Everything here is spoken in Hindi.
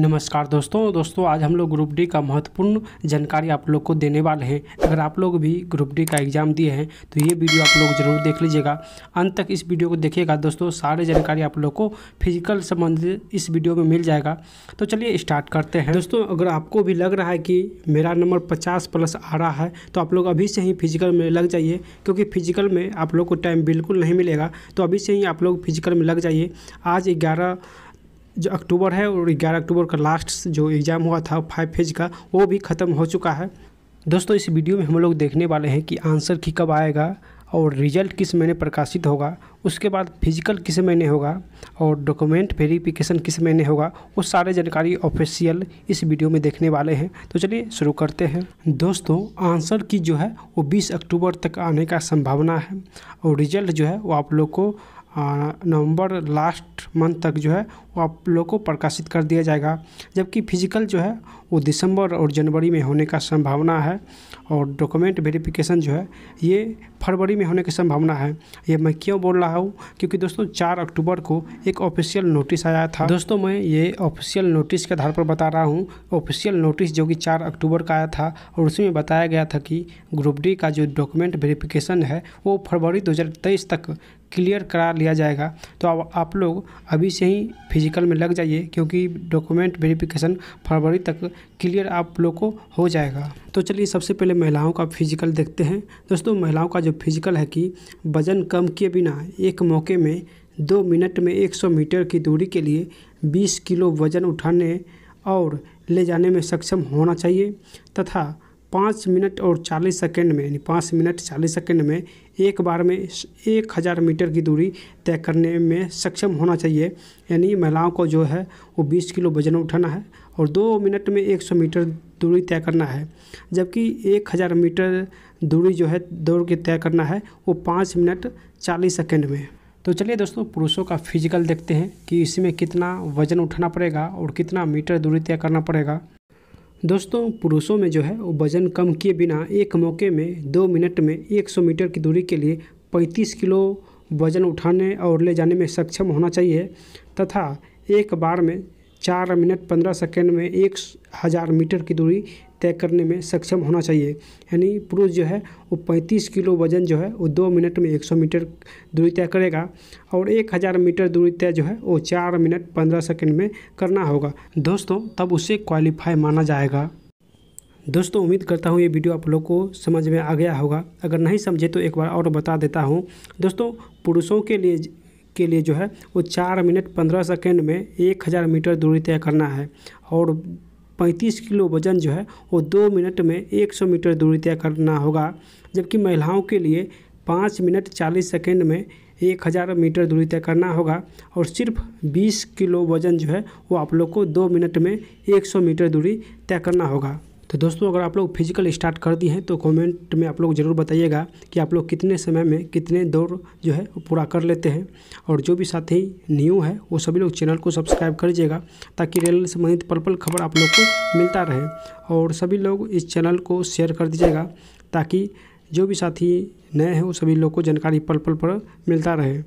नमस्कार दोस्तों दोस्तों आज हम लोग ग्रुप डी का महत्वपूर्ण जानकारी आप लोग को देने वाले हैं अगर आप लोग भी ग्रुप डी का एग्ज़ाम दिए हैं तो ये वीडियो आप लोग जरूर देख लीजिएगा अंत तक इस वीडियो को देखिएगा दोस्तों सारे जानकारी आप लोग को फिजिकल संबंधित इस वीडियो में मिल जाएगा तो चलिए स्टार्ट करते हैं दोस्तों अगर आपको भी लग रहा है कि मेरा नंबर पचास प्लस आ रहा है तो आप लोग अभी से ही फिजिकल में लग जाइए क्योंकि फिजिकल में आप लोग को टाइम बिल्कुल नहीं मिलेगा तो अभी से ही आप लोग फिजिकल में लग जाइए आज ग्यारह जो अक्टूबर है और ग्यारह अक्टूबर का लास्ट जो एग्ज़ाम हुआ था फाइव फेज का वो भी ख़त्म हो चुका है दोस्तों इस वीडियो में हम लोग देखने वाले हैं कि आंसर की कब आएगा और रिजल्ट किस महीने प्रकाशित होगा उसके बाद फिजिकल किस महीने होगा और डॉक्यूमेंट वेरिफिकेशन किस महीने होगा वो सारे जानकारी ऑफिशियल इस वीडियो में देखने वाले हैं तो चलिए शुरू करते हैं दोस्तों आंसर की जो है वो 20 अक्टूबर तक आने का संभावना है और रिजल्ट जो है वो आप लोग को नवंबर लास्ट मंथ तक जो है वो आप लोग को प्रकाशित कर दिया जाएगा जबकि फिजिकल जो है वो दिसंबर और जनवरी में होने का संभावना है और डॉक्यूमेंट वेरिफिकेशन जो है ये फरवरी में होने की संभावना है ये मैं क्यों बोल रहा हूँ क्योंकि दोस्तों चार अक्टूबर को एक ऑफिशियल नोटिस आया था दोस्तों मैं ये ऑफिशियल नोटिस के आधार पर बता रहा हूँ ऑफिशियल नोटिस जो कि चार अक्टूबर का आया था और उसमें बताया गया था कि ग्रुप डी का जो डॉक्यूमेंट वेरिफिकेशन है वो फरवरी दो तक क्लियर करा लिया जाएगा तो अब आप लोग अभी से ही फिजिकल में लग जाइए क्योंकि डॉक्यूमेंट वेरिफिकेशन फरवरी तक क्लियर आप लोग को हो जाएगा तो चलिए सबसे पहले महिलाओं का फिजिकल देखते हैं दोस्तों महिलाओं का जो फिजिकल है कि वज़न कम किए बिना एक मौके में दो मिनट में एक सौ मीटर की दूरी के लिए बीस किलो वज़न उठाने और ले जाने में सक्षम होना चाहिए तथा पाँच मिनट और चालीस सेकेंड में यानी पाँच मिनट चालीस सेकेंड में एक बार में एक हज़ार मीटर की दूरी तय करने में सक्षम होना चाहिए यानी महिलाओं को जो है वो बीस किलो वजन उठाना है और दो मिनट में एक सौ मीटर दूरी तय करना है जबकि एक हज़ार मीटर दूरी जो है दौड़ के तय करना है वो पाँच मिनट चालीस सेकेंड में तो चलिए दोस्तों पुरुषों का फिजिकल देखते हैं कि इसमें कितना वजन उठाना पड़ेगा और कितना मीटर दूरी तय करना पड़ेगा दोस्तों पुरुषों में जो है वो वजन कम किए बिना एक मौके में दो मिनट में 100 मीटर की दूरी के लिए 35 किलो वजन उठाने और ले जाने में सक्षम होना चाहिए तथा एक बार में चार मिनट पंद्रह सेकेंड में एक हज़ार मीटर की दूरी तय करने में सक्षम होना चाहिए यानी पुरुष जो है वो पैंतीस किलो वजन जो है वो दो मिनट में एक सौ मीटर दूरी तय करेगा और एक हज़ार मीटर दूरी तय जो है वो चार मिनट पंद्रह सेकेंड में करना होगा दोस्तों तब उसे क्वालिफाई माना जाएगा दोस्तों उम्मीद करता हूँ ये वीडियो आप लोग को समझ में आ गया होगा अगर नहीं समझे तो एक बार और बता देता हूँ दोस्तों पुरुषों के लिए के लिए जो है वो चार मिनट पंद्रह सेकेंड में एक हज़ार मीटर दूरी तय करना है और पैंतीस किलो वजन जो है वो दो मिनट में एक सौ मीटर दूरी तय करना होगा जबकि महिलाओं के लिए पाँच मिनट चालीस सेकेंड में एक हज़ार मीटर दूरी तय करना होगा और सिर्फ बीस किलो वजन जो है वो आप लोग को दो मिनट में एक सौ मीटर दूरी तय करना होगा तो दोस्तों अगर आप लोग फिजिकल स्टार्ट कर दिए हैं तो कमेंट में आप लोग ज़रूर बताइएगा कि आप लोग कितने समय में कितने दौर जो है पूरा कर लेते हैं और जो भी साथी न्यू है वो सभी लोग चैनल को सब्सक्राइब कर लीजिएगा ताकि रेल संबंधित पल पल खबर आप लोग को मिलता रहे और सभी लोग इस चैनल को शेयर कर दीजिएगा ताकि जो भी साथी नए हैं वो सभी लोग को जानकारी पल पल पर मिलता रहे